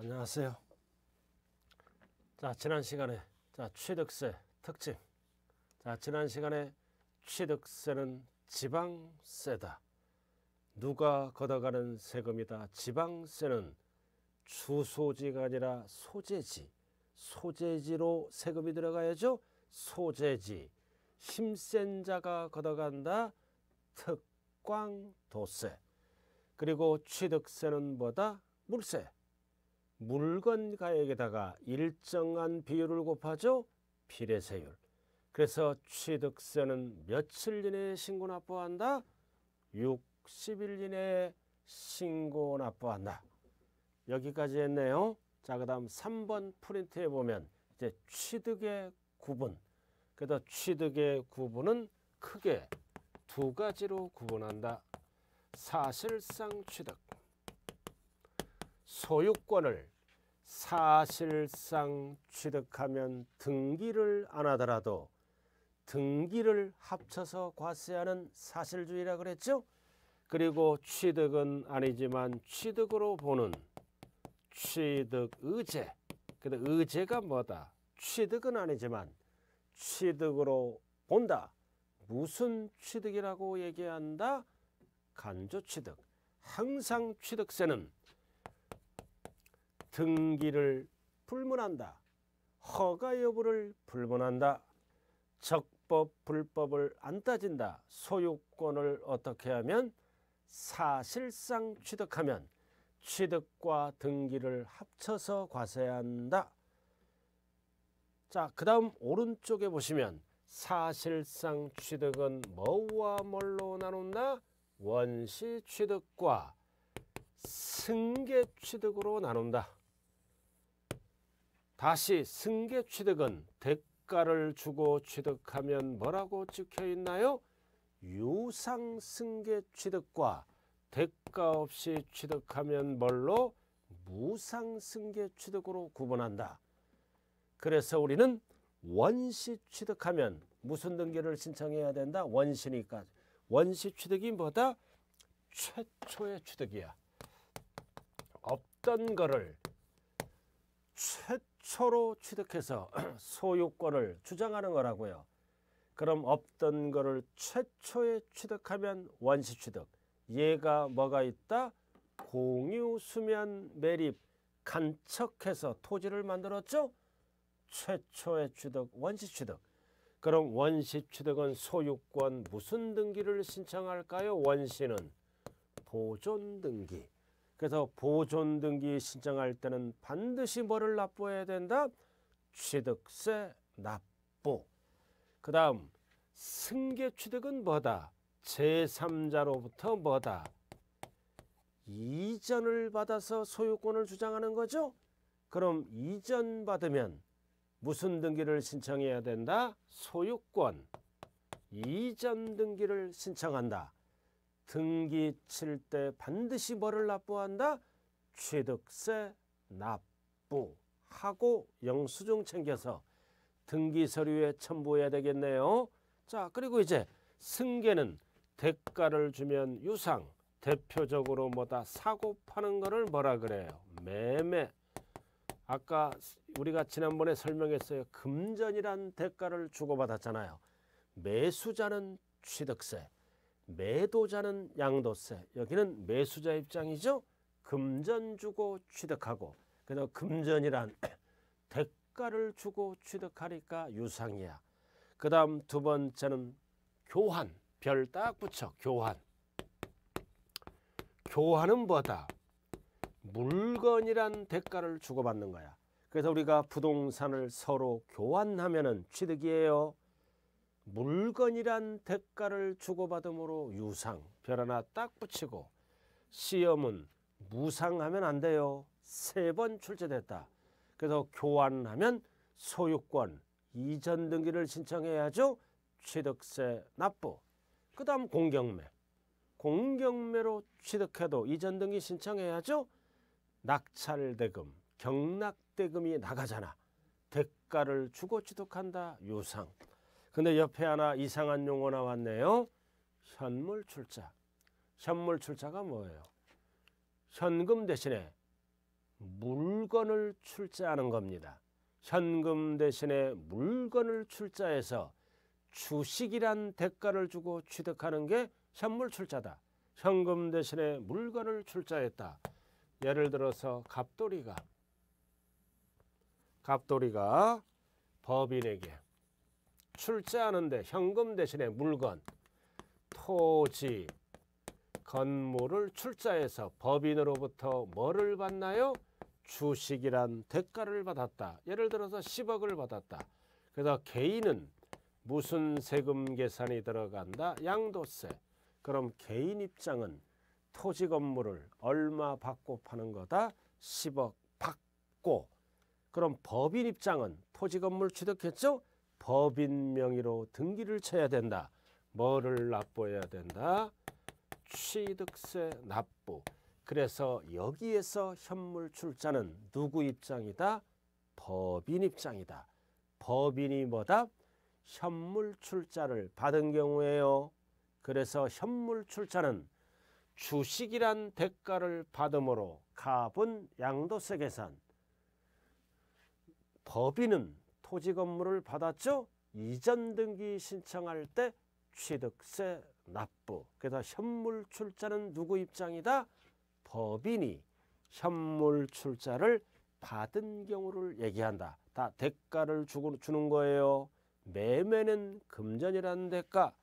안녕하세요. 자, 지난 시간에 자, 취득세 특징. 자, 지난 시간에 취득세는 지방세다. 누가 걷어가는 세금이다. 지방세는 주소지가 아니라 소재지. 소재지로 세금이 들어가야죠. 소재지. 힘센 자가 걷어간다. 특광도세. 그리고 취득세는 뭐다? 물세. 물건가액에다가 일정한 비율을 곱하죠. 비례세율. 그래서 취득세는 며칠 이내에 신고 납부한다? 60일 이내에 신고 납부한다. 여기까지 했네요. 자, 그 다음 3번 프린트에 보면 이제 취득의 구분. 그래서 취득의 구분은 크게 두 가지로 구분한다. 사실상 취득, 소유권을 사실상 취득하면 등기를 안 하더라도 등기를 합쳐서 과세하는 사실주의라 그랬죠. 그리고 취득은 아니지만 취득으로 보는 취득 의제. 근데 의제가 뭐다? 취득은 아니지만 취득으로 본다. 무슨 취득이라고 얘기한다? 간조 취득. 항상 취득세는 등기를 불문한다. 허가 여부를 불문한다. 적법 불법을 안 따진다. 소유권을 어떻게 하면 사실상 취득하면 취득과 등기를 합쳐서 과세한다. 자, 그 다음 오른쪽에 보시면 사실상 취득은 뭐와 뭘로 나눈다? 원시 취득과 승계 취득으로 나눈다. 다시 승계 취득은 대가를 주고 취득하면 뭐라고 찍혀 있나요? 유상 승계 취득과 대가 없이 취득하면 뭘로? 무상 승계 취득으로 구분한다. 그래서 우리는 원시 취득하면 무슨 등기를 신청해야 된다? 원시니까. 원시 취득이 뭐다? 최초의 취득이야. 없던 거를 최초 초로 취득해서 소유권을 주장하는 거라고요. 그럼 없던 거를 최초에 취득하면 원시 취득. 얘가 뭐가 있다? 공유 수면 매립 간척해서 토지를 만들었죠. 최초의 취득 원시 취득. 그럼 원시 취득은 소유권 무슨 등기를 신청할까요? 원시는 보존 등기. 그래서 보존 등기 신청할 때는 반드시 뭐를 납부해야 된다? 취득세 납부. 그 다음 승계 취득은 뭐다? 제3자로부터 뭐다? 이전을 받아서 소유권을 주장하는 거죠. 그럼 이전 받으면 무슨 등기를 신청해야 된다? 소유권 이전 등기를 신청한다. 등기 칠 때 반드시 뭐를 납부한다? 취득세 납부하고 영수증 챙겨서 등기 서류에 첨부해야 되겠네요. 자 그리고 이제 승계는 대가를 주면 유상 대표적으로 뭐다 사고 파는 거를 뭐라 그래요? 매매 아까 우리가 지난번에 설명했어요. 금전이란 대가를 주고받았잖아요. 매수자는 취득세 매도자는 양도세 여기는 매수자 입장이죠. 금전 주고 취득하고 그래서 금전이란 대가를 주고 취득하니까 유상이야. 그 다음 두 번째는 교환 별 딱 붙여 교환 교환은 뭐다? 물건이란 대가를 주고받는 거야. 그래서 우리가 부동산을 서로 교환하면 취득이에요. 물건이란 대가를 주고받음으로 유상 별 하나 딱 붙이고 시험은 무상하면 안 돼요. 세 번 출제됐다. 그래서 교환하면 소유권 이전 등기를 신청해야죠. 취득세 납부. 그 다음 공경매. 공경매로 취득해도 이전 등기 신청해야죠. 낙찰대금, 경락대금이 나가잖아. 대가를 주고 취득한다. 유상. 근데 옆에 하나 이상한 용어 나왔네요. 현물출자. 현물출자가 뭐예요? 현금 대신에 물건을 출자하는 겁니다. 현금 대신에 물건을 출자해서 주식이란 대가를 주고 취득하는 게 현물 출자다. 현금 대신에 물건을 출자했다. 예를 들어서 갑돌이가 갑돌이가 법인에게 출자하는데 현금 대신에 물건, 토지, 건물을 출자해서 법인으로부터 뭐를 받나요? 주식이란 대가를 받았다. 예를 들어서 10억을 받았다. 그래서 개인은 무슨 세금 계산이 들어간다? 양도세. 그럼 개인 입장은 토지 건물을 얼마 받고 파는 거다? 10억 받고. 그럼 법인 입장은 토지 건물 취득했죠? 법인 명의로 등기를 쳐야 된다. 뭐를 납부해야 된다? 취득세 납부. 그래서 여기에서 현물 출자는 누구 입장이다? 법인 입장이다. 법인이 뭐다? 현물 출자를 받은 경우에요. 그래서 현물 출자는 주식이란 대가를 받음으로 갑은 양도세 계산, 법인은 토지 건물을 받았죠. 이전 등기 신청할 때 취득세 납부. 그래서 현물 출자는 누구 입장이다? 법인이 현물 출자를 받은 경우를 얘기한다. 다 대가를 주고, 주는 거예요. 매매는 금전이라는 대가,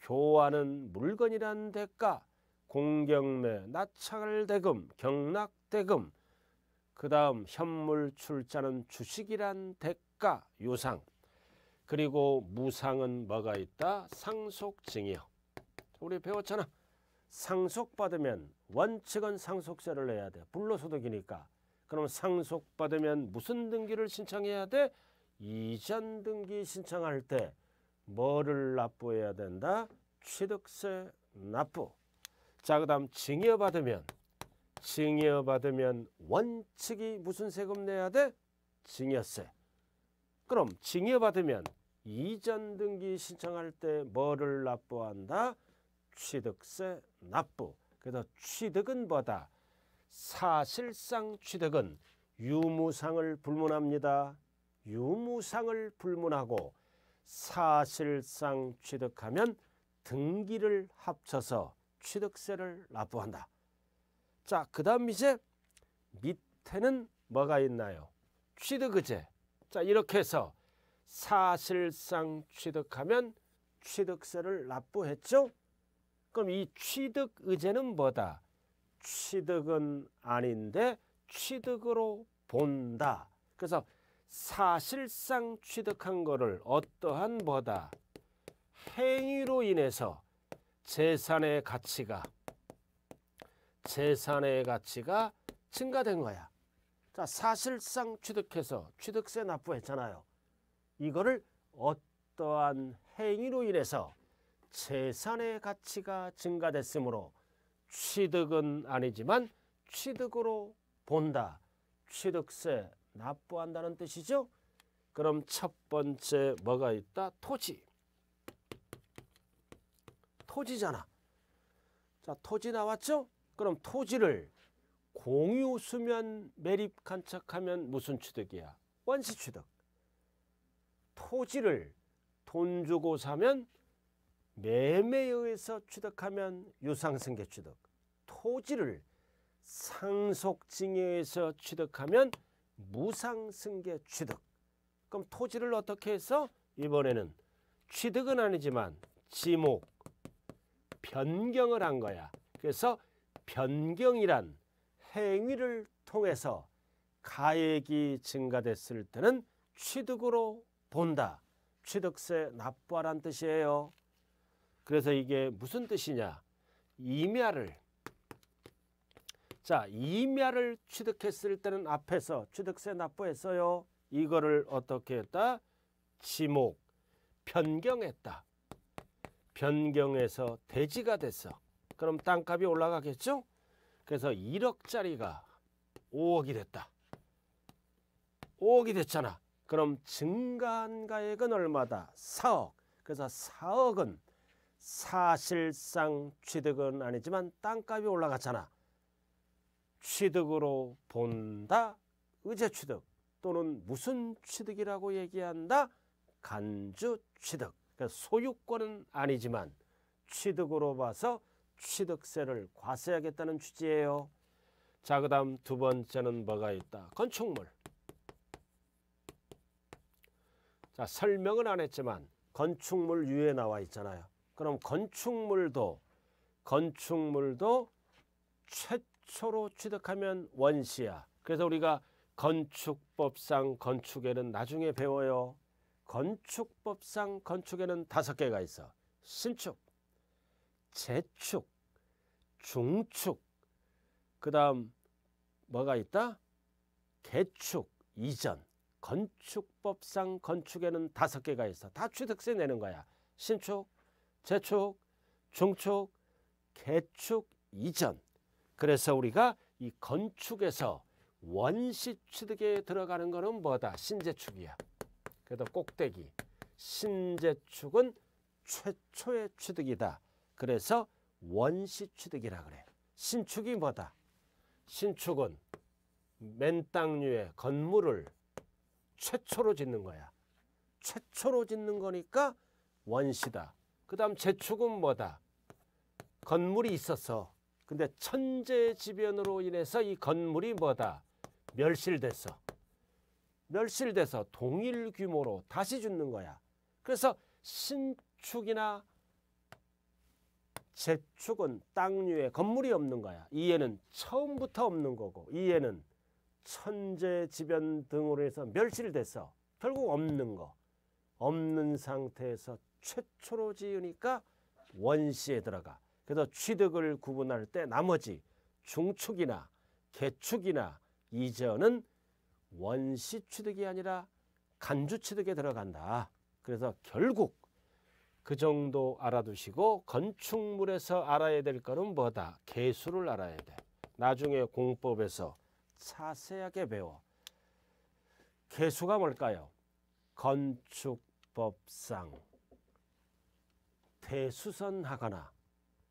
교환은 물건이라는 대가, 공경매, 낙찰대금, 경락대금, 그 다음 현물 출자는 주식이란 대가, 효과, 요상. 그리고 무상은 뭐가 있다? 상속증이요. 우리 배웠잖아. 상속받으면 원칙은 상속세를 내야 돼. 불로소득이니까. 그럼 상속받으면 무슨 등기를 신청해야 돼? 이전 등기 신청할 때 뭐를 납부해야 된다? 취득세 납부. 자, 그 다음 증여받으면 증여받으면 원칙이 무슨 세금 내야 돼? 증여세. 그럼 증여받으면 이전 등기 신청할 때 뭐를 납부한다? 취득세 납부. 그래서 취득은 뭐다? 사실상 취득은 유무상을 불문합니다. 유무상을 불문하고 사실상 취득하면 등기를 합쳐서 취득세를 납부한다. 자, 그 다음 이제 밑에는 뭐가 있나요? 취득의제. 자 이렇게 해서 사실상 취득하면 취득세를 납부했죠. 그럼 이 취득 의제는 뭐다? 취득은 아닌데 취득으로 본다. 그래서 사실상 취득한 거를 어떠한 뭐다? 행위로 인해서 재산의 가치가 재산의 가치가 증가된 거야. 자, 사실상 취득해서 취득세 납부했잖아요. 이거를 어떠한 행위로 인해서 재산의 가치가 증가됐으므로 취득은 아니지만 취득으로 본다. 취득세 납부한다는 뜻이죠. 그럼 첫 번째 뭐가 있다? 토지. 토지잖아. 자, 토지 나왔죠? 그럼 토지를 공유 수면 매립 간척하면 무슨 취득이야? 원시 취득. 토지를 돈 주고 사면 매매에 의해서 취득하면 유상승계 취득. 토지를 상속증에 서 취득하면 무상승계 취득. 그럼 토지를 어떻게 해서 이번에는 취득은 아니지만 지목, 변경을 한 거야. 그래서 변경이란 행위를 통해서 가액이 증가됐을 때는 취득으로 본다. 취득세 납부하란 뜻이에요. 그래서 이게 무슨 뜻이냐? 임야를 자 임야를 취득했을 때는 앞에서 취득세 납부했어요. 이거를 어떻게 했다? 지목 변경했다. 변경해서 대지가 됐어. 그럼 땅값이 올라가겠죠? 그래서 1억짜리가 5억이 됐다. 5억이 됐잖아. 그럼 증가한 가액은 얼마다? 4억. 그래서 4억은 사실상 취득은 아니지만 땅값이 올라갔잖아. 취득으로 본다. 의제 취득 또는 무슨 취득이라고 얘기한다. 간주 취득. 그러니까 소유권은 아니지만 취득으로 봐서 취득세를 과세하겠다는 취지예요. 자, 그 다음 두 번째는 뭐가 있다. 건축물. 자, 설명은 안 했지만 건축물 위에 나와 있잖아요. 그럼 건축물도 건축물도 최초로 취득하면 원시야. 그래서 우리가 건축법상 건축에는 나중에 배워요. 건축법상 건축에는 다섯 개가 있어. 신축, 재축, 중축, 그 다음 뭐가 있다? 개축, 이전, 건축법상 건축에는 다섯 개가 있어. 다 취득세 내는 거야. 신축, 재축, 중축, 개축, 이전. 그래서 우리가 이 건축에서 원시 취득에 들어가는 거는 뭐다? 신재축이야. 그래도 꼭대기. 신재축은 최초의 취득이다. 그래서 원시취득이라 그래 신축이 뭐다? 신축은 맨땅 위에 건물을 최초로 짓는 거야. 최초로 짓는 거니까 원시다. 그 다음 재축은 뭐다? 건물이 있었어. 근데 천재지변으로 인해서 이 건물이 뭐다? 멸실됐어. 멸실돼서 동일 규모로 다시 짓는 거야. 그래서 신축이나 재축은 땅 위에 건물이 없는 거야. 이해는 처음부터 없는 거고 이해는 천재지변 등으로 해서 멸실돼서 결국 없는 거. 없는 상태에서 최초로 지으니까 원시에 들어가. 그래서 취득을 구분할 때 나머지 중축이나 개축이나 이전은 원시 취득이 아니라 간주 취득에 들어간다. 그래서 결국 그 정도 알아두시고 건축물에서 알아야 될 거는 뭐다? 개수를 알아야 돼. 나중에 공법에서 자세하게 배워. 개수가 뭘까요? 건축법상 대수선하거나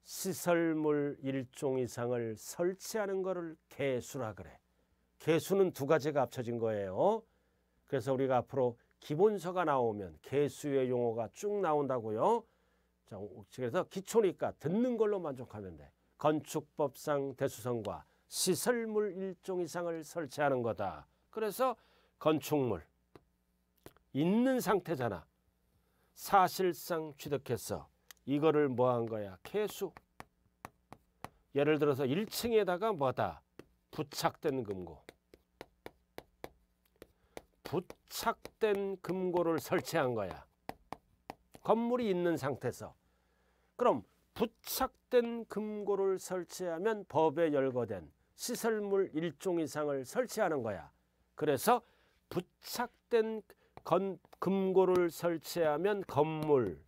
시설물 일종 이상을 설치하는 것을 개수라 그래. 개수는 두 가지가 합쳐진 거예요. 그래서 우리가 앞으로 기본서가 나오면 개수의 용어가 쭉 나온다고요. 자, 그래서 기초니까 듣는 걸로 만족하면 돼. 건축법상 대수성과 시설물 일종 이상을 설치하는 거다. 그래서 건축물 있는 상태잖아. 사실상 취득했어. 이거를 뭐한 거야? 개수. 예를 들어서 1층에다가 뭐다? 부착된 금고. 부착된 금고를 설치한 거야. 건물이 있는 상태에서. 그럼 부착된 금고를 설치하면 법에 열거된 시설물 일종 이상을 설치하는 거야. 그래서 부착된 건, 금고를 설치하면 건물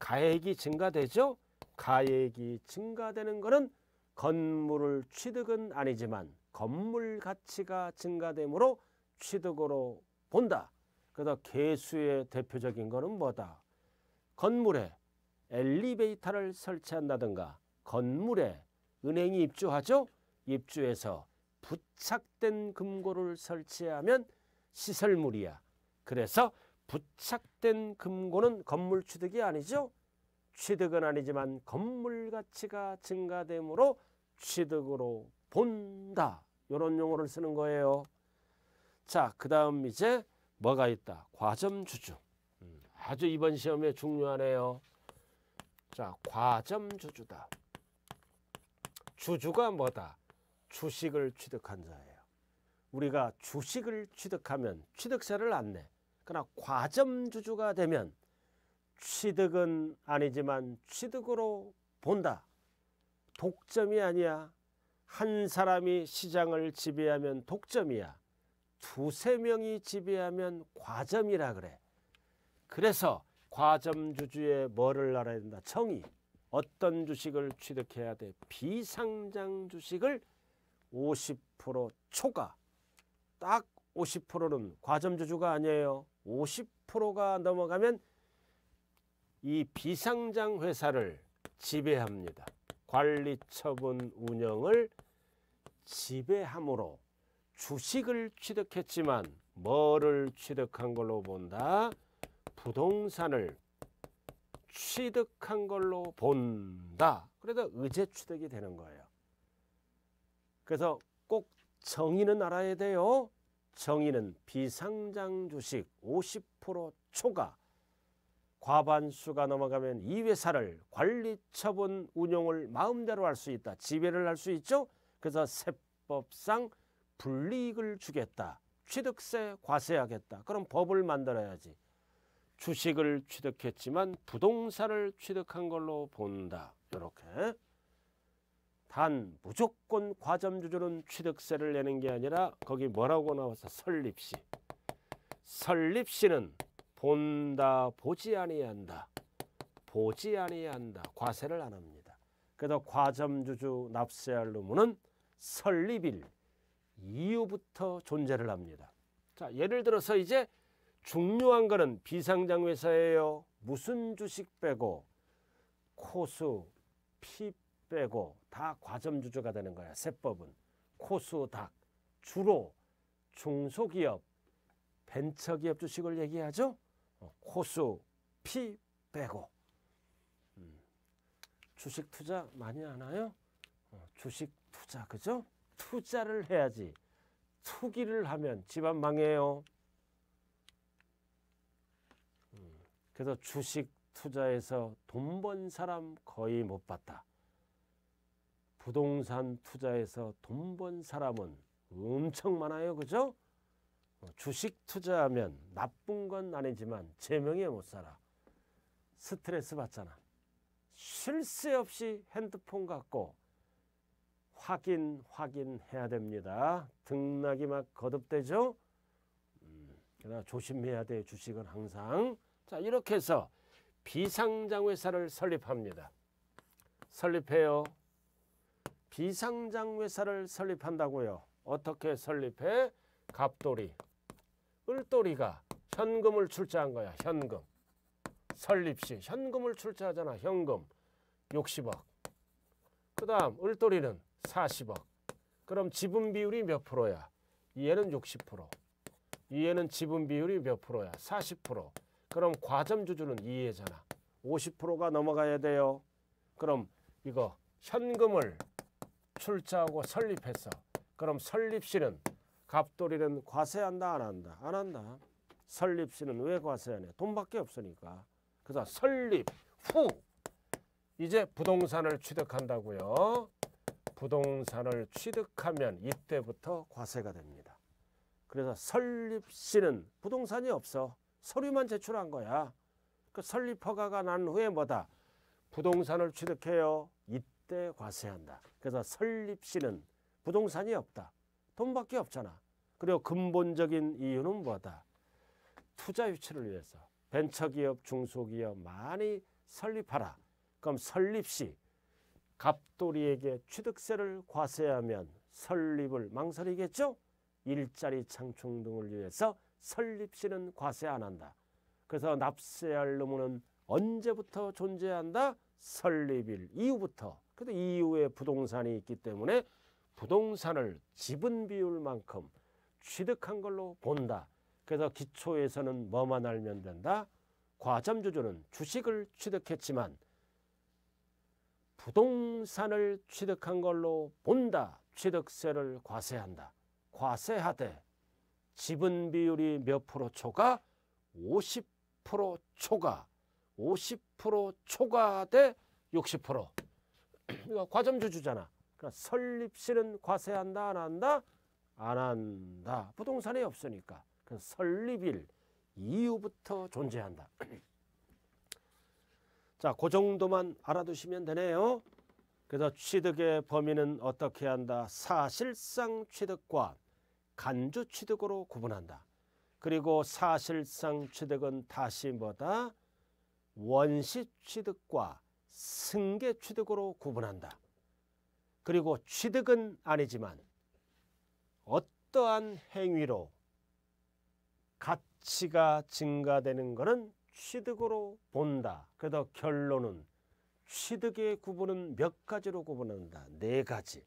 가액이 증가되죠. 가액이 증가되는 것은 건물을 취득은 아니지만 건물 가치가 증가되므로 취득으로 본다. 그러다 개수의 대표적인 것은 뭐다? 건물에 엘리베이터를 설치한다든가 건물에 은행이 입주하죠. 입주해서 부착된 금고를 설치하면 시설물이야. 그래서 부착된 금고는 건물 취득이 아니죠. 취득은 아니지만 건물 가치가 증가되므로 취득으로 본다. 이런 용어를 쓰는 거예요. 자, 그 다음 이제 뭐가 있다? 과점주주. 아주 이번 시험에 중요하네요. 자, 과점주주다. 주주가 뭐다? 주식을 취득한 자예요. 우리가 주식을 취득하면 취득세를 안 내. 그러나 과점주주가 되면 취득은 아니지만 취득으로 본다. 독점이 아니야. 한 사람이 시장을 지배하면 독점이야. 두세 명이 지배하면 과점이라 그래. 그래서 과점주주의 뭐를 알아야 된다. 정의. 어떤 주식을 취득해야 돼. 비상장 주식을 50% 초과. 딱 50%는 과점주주가 아니에요. 50%가 넘어가면 이 비상장 회사를 지배합니다. 관리 처분 운영을 지배함으로 주식을 취득했지만 뭐를 취득한 걸로 본다? 부동산을 취득한 걸로 본다. 그래서 의제 취득이 되는 거예요. 그래서 꼭 정의는 알아야 돼요. 정의는 비상장 주식 50% 초과 과반수가 넘어가면 이 회사를 관리 처분 운용을 마음대로 할 수 있다. 지배를 할 수 있죠. 그래서 세법상 불이익을 주겠다. 취득세 과세하겠다. 그럼 법을 만들어야지. 주식을 취득했지만 부동산을 취득한 걸로 본다. 이렇게. 단 무조건 과점주주는 취득세를 내는 게 아니라 거기 뭐라고 나와서 설립시. 설립시는 본다 보지 아니한다. 보지 아니한다. 과세를 안 합니다. 그래서 과점주주 납세할 의무는 설립일 이유부터 존재를 합니다. 자, 예를 들어서 이제 중요한 거는 비상장 회사예요. 무슨 주식 빼고 코수, 피 빼고 다 과점주주가 되는 거야. 세법은 코수, 닭 주로 중소기업, 벤처기업 주식을 얘기하죠. 어, 코수, 피 빼고 음. 주식 투자 많이 하나요? 어, 주식 투자 그죠? 투자를 해야지 투기를 하면 집안 망해요. 음, 그래서 주식 투자에서돈 번 사람 거의 못 봤다. 부동산 투자에서돈 번 사람은 엄청 많아요. 그죠? 어, 주식 투자하면 나쁜 건 아니지만 제명에 못 살아. 스트레스 받잖아. 쉴 새 없이 핸드폰 갖고 확인, 확인해야 됩니다. 등락이 막 거듭되죠? 음, 그러나 조심해야 돼 주식은 항상. 자, 이렇게 해서 비상장회사를 설립합니다. 설립해요. 비상장회사를 설립한다고요. 어떻게 설립해? 갑돌이. 을돌이가 현금을 출자한 거야. 현금. 설립시 현금을 출자하잖아. 현금 60억. 그 다음 을돌이는 40억. 그럼 지분 비율이 몇 프로야? 얘는 60%. 얘는 지분 비율이 몇 프로야? 40%. 그럼 과점 주주는 이해잖아 50%가 넘어가야 돼요. 그럼 이거 현금을 출자하고 설립했어. 그럼 설립시는 갑돌이는 과세한다 안 한다? 안 한다. 설립시는 왜 과세하냐? 돈밖에 없으니까. 그래서 설립 후 이제 부동산을 취득한다고요. 부동산을 취득하면 이때부터 과세가 됩니다. 그래서 설립시는 부동산이 없어. 서류만 제출한 거야. 그 설립 허가가 난 후에 뭐다. 부동산을 취득해요. 이때 과세한다. 그래서 설립시는 부동산이 없다. 돈밖에 없잖아. 그리고 근본적인 이유는 뭐다. 투자 유치를 위해서. 벤처기업, 중소기업 많이 설립하라. 그럼 설립시 갑돌이에게 취득세를 과세하면 설립을 망설이겠죠? 일자리 창출 등을 위해서 설립시는 과세 안 한다. 그래서 납세할 의무는 언제부터 존재한다? 설립일 이후부터. 근데 이후에 부동산이 있기 때문에 부동산을 지분 비율만큼 취득한 걸로 본다. 그래서 기초에서는 뭐만 알면 된다? 과점주주는 주식을 취득했지만 부동산을 취득한 걸로 본다. 취득세를 과세한다. 과세하되 지분 비율이 몇 프로 초과? 50% 초과. 50% 초과돼 60%. 이거 과점주주잖아. 그러니까 설립시는 과세한다 안 한다? 안 한다. 부동산이 없으니까. 그 설립일 이후부터 존재한다. 자, 그 정도만 알아두시면 되네요. 그래서 취득의 범위는 어떻게 한다? 사실상 취득과 간주 취득으로 구분한다. 그리고 사실상 취득은 다시 뭐다? 원시 취득과 승계 취득으로 구분한다. 그리고 취득은 아니지만 어떠한 행위로 가치가 증가되는 것은 취득으로 본다. 그래서 결론은 취득의 구분은 몇 가지로 구분한다. 네 가지.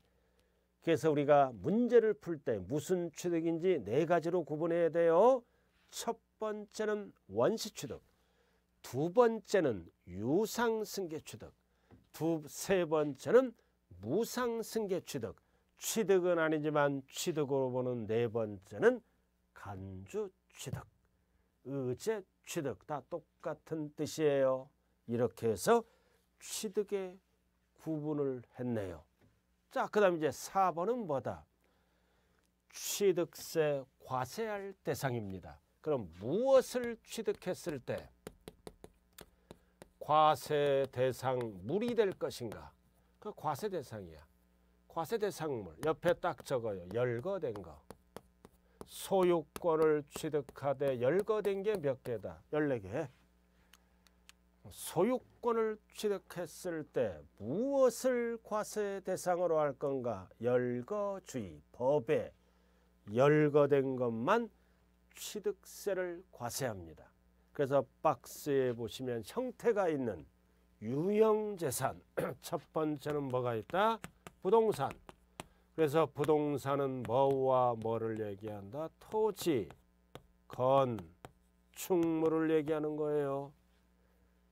그래서 우리가 문제를 풀 때 무슨 취득인지 네 가지로 구분해야 돼요. 첫 번째는 원시 취득. 두 번째는 유상 승계 취득. 두, 세 번째는 무상 승계 취득. 취득은 아니지만 취득으로 보는 네 번째는 간주 취득. 의제, 취득 다 똑같은 뜻이에요. 이렇게 해서 취득의 구분을 했네요. 자, 그 다음 이제 4번은 뭐다? 취득세 과세할 대상입니다. 그럼 무엇을 취득했을 때 과세 대상 물이 될 것인가? 그 과세 대상이야. 과세 대상물 옆에 딱 적어요. 열거된 거. 소유권을 취득하되 열거된 게 몇 개다? 14개. 소유권을 취득했을 때 무엇을 과세 대상으로 할 건가? 열거주의 법에 열거된 것만 취득세를 과세합니다. 그래서 박스에 보시면 형태가 있는 유형재산 첫 번째는 뭐가 있다? 부동산 그래서 부동산은 뭐와 뭐를 얘기한다? 토지, 건축물을 얘기하는 거예요.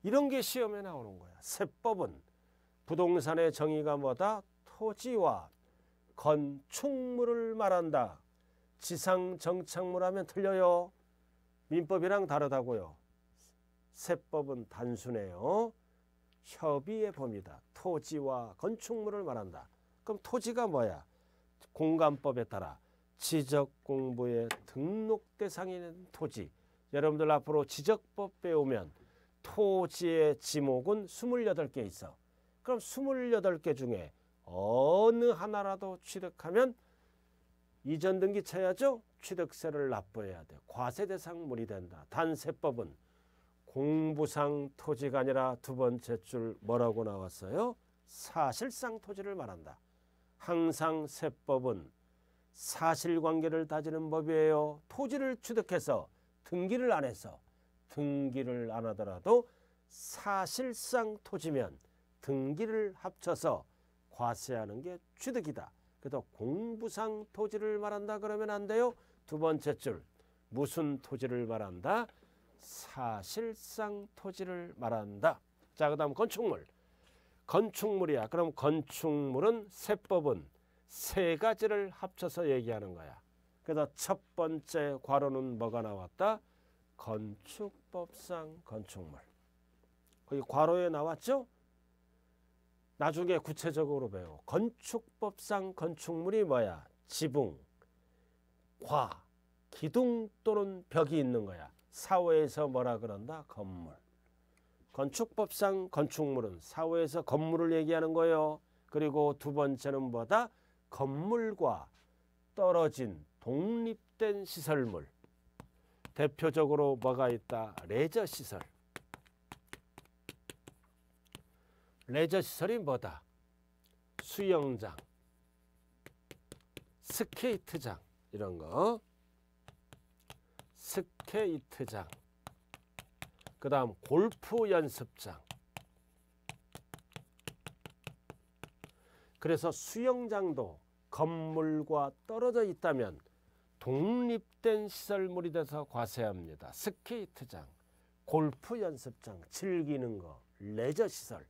이런 게 시험에 나오는 거야. 세법은 부동산의 정의가 뭐다? 토지와 건축물을 말한다. 지상 정착물 하면 틀려요. 민법이랑 다르다고요. 세법은 단순해요. 협의의 범위다. 토지와 건축물을 말한다. 그럼 토지가 뭐야? 공간법에 따라 지적 공부의 등록 대상인 토지. 여러분들 앞으로 지적법 배우면 토지의 지목은 28개 있어. 그럼 28개 중에 어느 하나라도 취득하면 이전 등기 쳐야죠. 취득세를 납부해야 돼. 과세 대상물이 된다. 단세법은 공부상 토지가 아니라 두 번째 줄 뭐라고 나왔어요? 사실상 토지를 말한다. 항상 세법은 사실관계를 다지는 법이에요. 토지를 취득해서 등기를 안 해서 등기를 안 하더라도 사실상 토지면 등기를 합쳐서 과세하는 게 취득이다. 그래서 공부상 토지를 말한다 그러면 안 돼요. 두 번째 줄 무슨 토지를 말한다? 사실상 토지를 말한다. 자, 그 다음 건축물. 건축물이야. 그럼 건축물은 세법은 세 가지를 합쳐서 얘기하는 거야. 그래서 첫 번째 괄호는 뭐가 나왔다? 건축법상 건축물. 거기 괄호에 나왔죠? 나중에 구체적으로 배워. 건축법상 건축물이 뭐야? 지붕, 과, 기둥 또는 벽이 있는 거야. 사회에서 뭐라 그런다? 건물. 건축법상 건축물은 사후에서 건물을 얘기하는 거예요. 그리고 두 번째는 뭐다? 건물과 떨어진 독립된 시설물. 대표적으로 뭐가 있다? 레저 시설. 레저 시설이 뭐다? 수영장, 스케이트장 이런 거. 스케이트장. 그 다음 골프 연습장 그래서 수영장도 건물과 떨어져 있다면 독립된 시설물이 돼서 과세합니다. 스케이트장, 골프 연습장, 즐기는 거, 레저 시설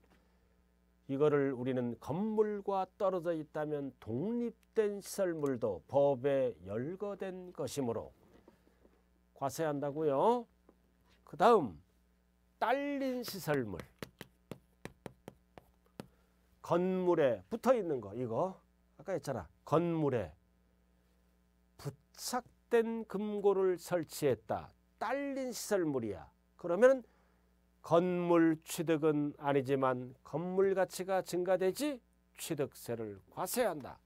이거를 우리는 건물과 떨어져 있다면 독립된 시설물도 법에 열거된 것이므로 과세한다고요. 그 다음 딸린 시설물 건물에 붙어 있는 거 이거 아까 했잖아 건물에 부착된 금고를 설치했다 딸린 시설물이야 그러면 건물 취득은 아니지만 건물 가치가 증가되지 취득세를 과세한다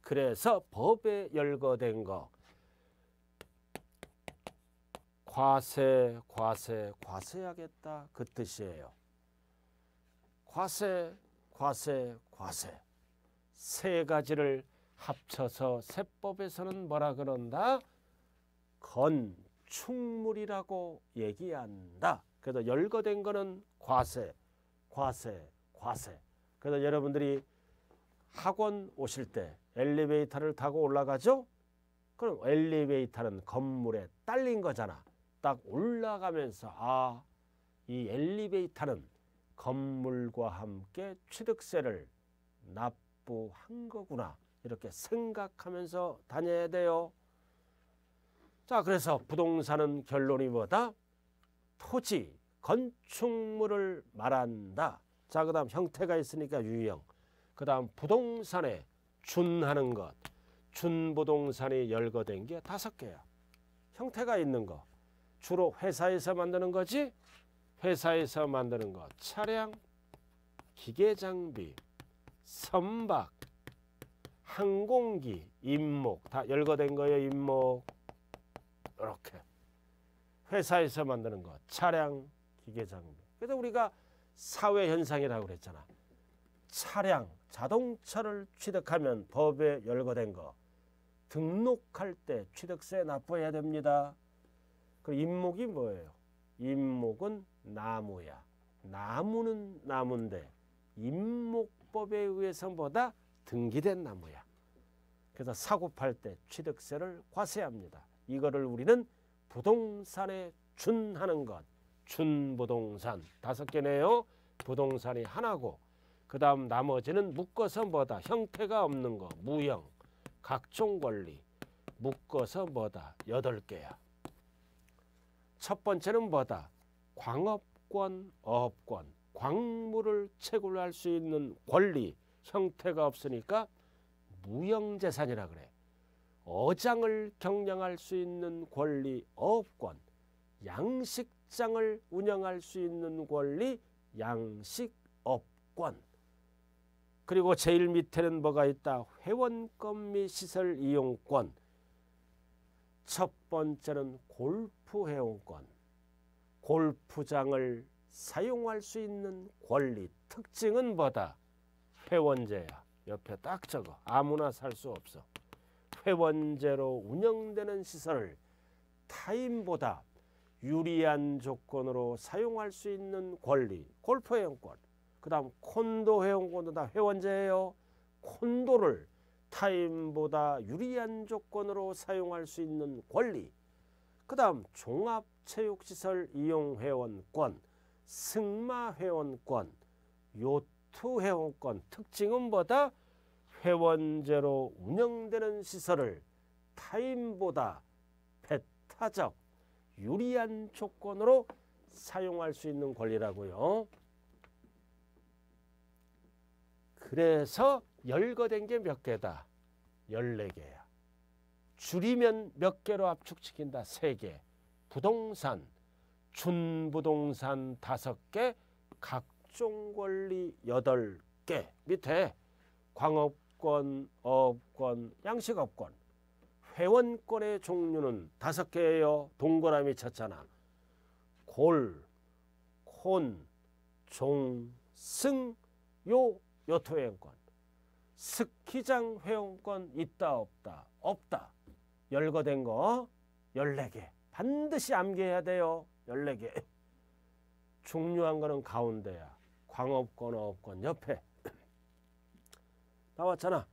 그래서 법에 열거된 거 과세, 과세, 과세하겠다 그 뜻이에요. 과세, 과세, 과세 세 가지를 합쳐서 세법에서는 뭐라 그런다? 건축물이라고 얘기한다. 그래서 열거된 거는 과세, 과세, 과세. 그래서 여러분들이 학원 오실 때 엘리베이터를 타고 올라가죠? 그럼 엘리베이터는 건물에 딸린 거잖아. 딱 올라가면서 아 이 엘리베이터는 건물과 함께 취득세를 납부한 거구나 이렇게 생각하면서 다녀야 돼요. 자 그래서 부동산은 결론이 뭐다? 토지, 건축물을 말한다. 자그 다음 형태가 있으니까 유형. 그 다음 부동산에 준하는 것. 준부동산이 열거된 게 다섯 개야. 형태가 있는 거. 주로 회사에서 만드는 거지 회사에서 만드는 것 차량, 기계장비, 선박, 항공기, 임목 다 열거된 거예요 임목 이렇게 회사에서 만드는 것 차량, 기계장비 그래서 우리가 사회현상이라고 그랬잖아 차량, 자동차를 취득하면 법에 열거된 거 등록할 때 취득세 납부해야 됩니다 그럼 임목이 뭐예요? 임목은 나무야. 나무는 나무인데 임목법에 의해서 보다 등기된 나무야. 그래서 사고 팔때 취득세를 과세합니다. 이거를 우리는 부동산에 준하는 것. 준부동산 다섯 개네요. 부동산이 하나고 그 다음 나머지는 묶어서 뭐다 형태가 없는 거 무형 각종 권리 묶어서 뭐다 여덟 개야 첫 번째는 뭐다? 광업권, 어업권, 광물을 채굴 할수 있는 권리, 형태가 없으니까 무형재산이라 그래. 어장을 경영할 수 있는 권리, 어업권, 양식장을 운영할 수 있는 권리, 양식업권. 그리고 제일 밑에는 뭐가 있다? 회원권 및 시설 이용권. 첫 번째는 골 골프 회원권, 골프장을 사용할 수 있는 권리 특징은 뭐다? 회원제야. 옆에 딱 적어. 아무나 살 수 없어. 회원제로 운영되는 시설을 타인보다 유리한 조건으로 사용할 수 있는 권리, 골프 회원권, 그 다음 콘도 회원권도 다 회원제예요. 콘도를 타인보다 유리한 조건으로 사용할 수 있는 권리, 그 다음 종합체육시설 이용회원권, 승마회원권, 요트회원권 특징은 뭐다? 회원제로 운영되는 시설을 타인보다 배타적 유리한 조건으로 사용할 수 있는 권리라고요. 그래서 열거된 게 몇 개다? 14개야. 줄이면 몇 개로 압축시킨다? 세 개. 부동산, 준부동산 다섯 개, 각종 권리 여덟 개. 밑에 광업권, 어업권, 양식업권, 회원권의 종류는 다섯 개예요. 동그라미 쳤잖아. 골, 콘, 종, 승, 요, 요토회원권. 스키장 회원권 있다 없다 없다. 열거된 거 14개. 반드시 암기해야 돼요. 14개. 중요한 거는 가운데야. 광업권, 어업권 옆에. 나왔잖아.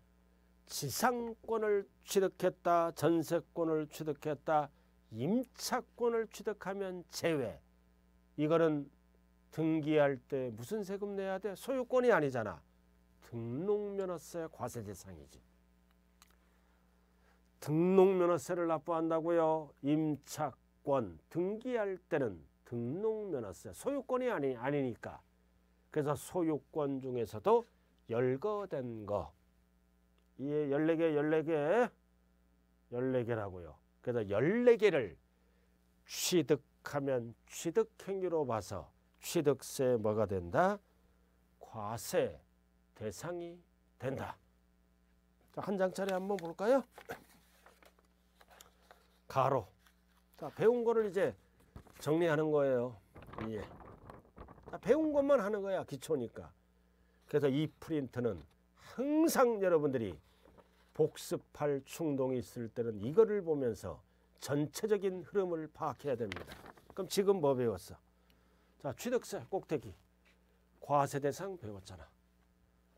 지상권을 취득했다. 전세권을 취득했다. 임차권을 취득하면 제외. 이거는 등기할 때 무슨 세금 내야 돼? 소유권이 아니잖아. 등록면허세 과세대상이지. 등록면허세를 납부한다고요. 임차권 등기할 때는 등록면허세 소유권이 아니, 아니니까 그래서 소유권 중에서도 열거된 거 이게 14개 14개 14개라고요. 그래서 14개를 취득하면 취득행위로 봐서 취득세 뭐가 된다? 과세 대상이 된다. 한 장짜리 한번 볼까요? 가로. 자, 배운 거를 이제 정리하는 거예요. 예. 자, 배운 것만 하는 거야. 기초니까. 그래서 이 프린트는 항상 여러분들이 복습할 충동이 있을 때는 이거를 보면서 전체적인 흐름을 파악해야 됩니다. 그럼 지금 뭐 배웠어? 자, 취득세 꼭대기. 과세대상 배웠잖아.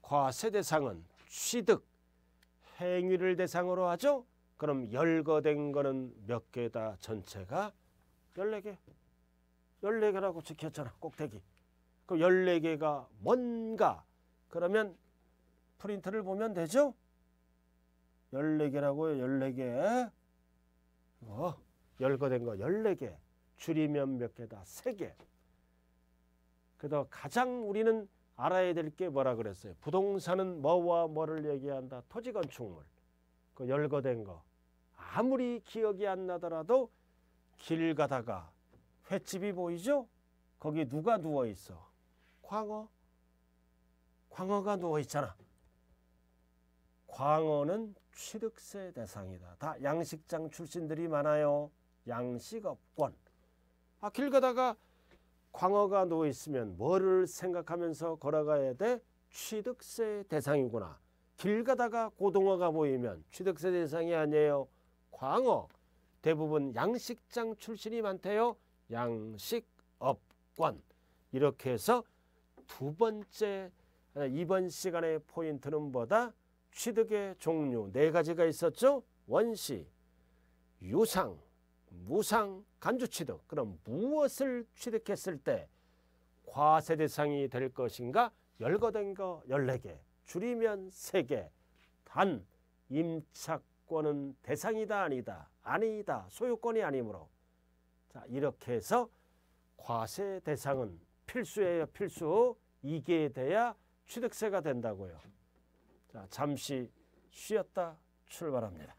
과세대상은 취득, 행위를 대상으로 하죠. 그럼 열거된 거는 몇 개다 전체가 14개. 14개라고 지켰잖아. 꼭대기. 그럼 14개가 뭔가 그러면 프린트를 보면 되죠? 14개라고요. 14개. 어, 열거된 거 14개. 줄이면 몇 개다? 3개. 그래서 가장 우리는 알아야 될 게 뭐라 그랬어요? 부동산은 뭐와 뭐를 얘기한다? 토지 건축물. 그 열거된 거. 아무리 기억이 안 나더라도 길 가다가 횟집이 보이죠? 거기 누가 누워 있어? 광어. 광어가 누워 있잖아. 광어는 취득세 대상이다. 다 양식장 출신들이 많아요. 양식업권. 아, 길 가다가 광어가 누워 있으면 뭐를 생각하면서 걸어가야 돼? 취득세 대상이구나. 길 가다가 고등어가 보이면 취득세 대상이 아니에요. 광어 대부분 양식장 출신이 많대요. 양식업권 이렇게 해서 두 번째 아, 이번 시간의 포인트는 뭐다? 취득의 종류 네 가지가 있었죠. 원시, 유상, 무상, 간주취득. 그럼 무엇을 취득했을 때 과세 대상이 될 것인가? 열거된 거 열네 개 줄이면 세개단 임차 소유권은 대상이다 아니다 아니다 소유권이 아니므로 자 이렇게 해서 과세 대상은 필수예요 필수 이게 돼야 취득세가 된다고요 자 잠시 쉬었다 출발합니다